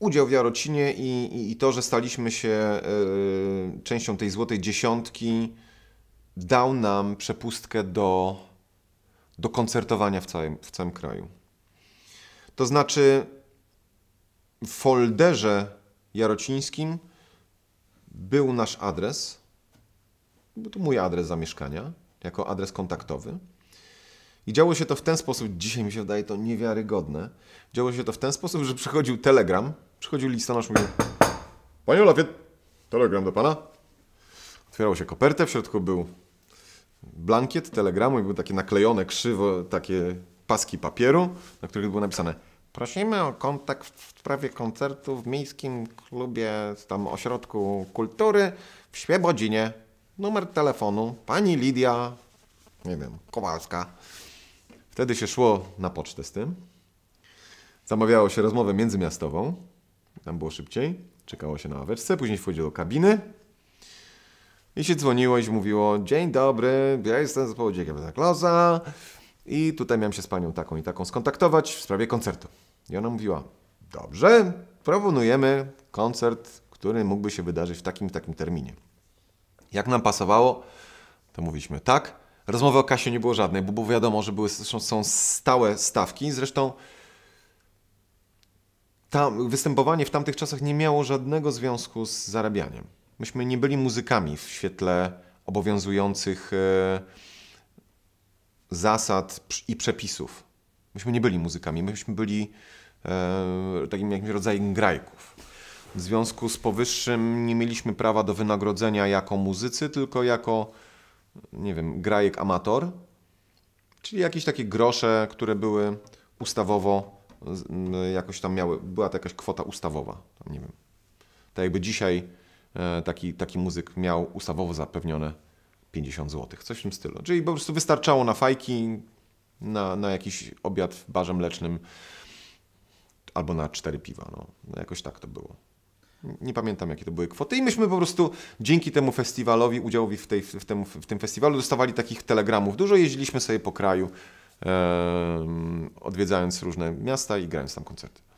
udział w Jarocinie i, i, i to, że staliśmy się y, częścią tej złotej dziesiątki, dał nam przepustkę do, do koncertowania w całym, w całym kraju. To znaczy, w folderze jarocińskim był nasz adres, był to mój adres zamieszkania, jako adres kontaktowy. I działo się to w ten sposób, dzisiaj mi się wydaje to niewiarygodne. Działo się to w ten sposób, że przychodził telegram Przychodził listonosz, mówił Panie Olafie, telegram do Pana. Otwierało się kopertę, w środku był blankiet telegramu i były takie naklejone krzywo, takie paski papieru, na których było napisane Prosimy o kontakt w sprawie koncertu w Miejskim Klubie tam Ośrodku Kultury w Świebodzinie. Numer telefonu pani Lidia, nie wiem, Kowalska. Wtedy się szło na pocztę z tym. Zamawiało się rozmowę międzymiastową. Tam było szybciej. Czekało się na ławeczce, później wchodziło do kabiny. I się dzwoniło i się mówiło, dzień dobry, ja jestem z powodu Dziegiewa Kloza i tutaj miałem się z panią taką i taką skontaktować w sprawie koncertu. I ona mówiła, dobrze, proponujemy koncert, który mógłby się wydarzyć w takim takim terminie. Jak nam pasowało, to mówiliśmy tak. Rozmowy o kasie nie było żadnej, bo, było wiadomo, że były, są stałe stawki. Zresztą tam, występowanie w tamtych czasach nie miało żadnego związku z zarabianiem. Myśmy nie byli muzykami w świetle obowiązujących e, zasad i przepisów. Myśmy nie byli muzykami, myśmy byli e, takim jakimś rodzajem grajków. W związku z powyższym nie mieliśmy prawa do wynagrodzenia jako muzycy, tylko jako, nie wiem, grajek amator, czyli jakieś takie grosze, które były ustawowo jakoś tam miały, była to jakaś kwota ustawowa, tam nie wiem. Tak jakby dzisiaj e, taki, taki muzyk miał ustawowo zapewnione 50 zł, coś w tym stylu. Czyli po prostu wystarczało na fajki, na, na jakiś obiad w barze mlecznym albo na cztery piwa, no. no jakoś tak to było. Nie pamiętam, jakie to były kwoty. I myśmy po prostu dzięki temu festiwalowi, udziałowi w, tej, w, tym, w tym festiwalu, dostawali takich telegramów. Dużo jeździliśmy sobie po kraju, odwiedzając różne miasta i grając tam koncerty.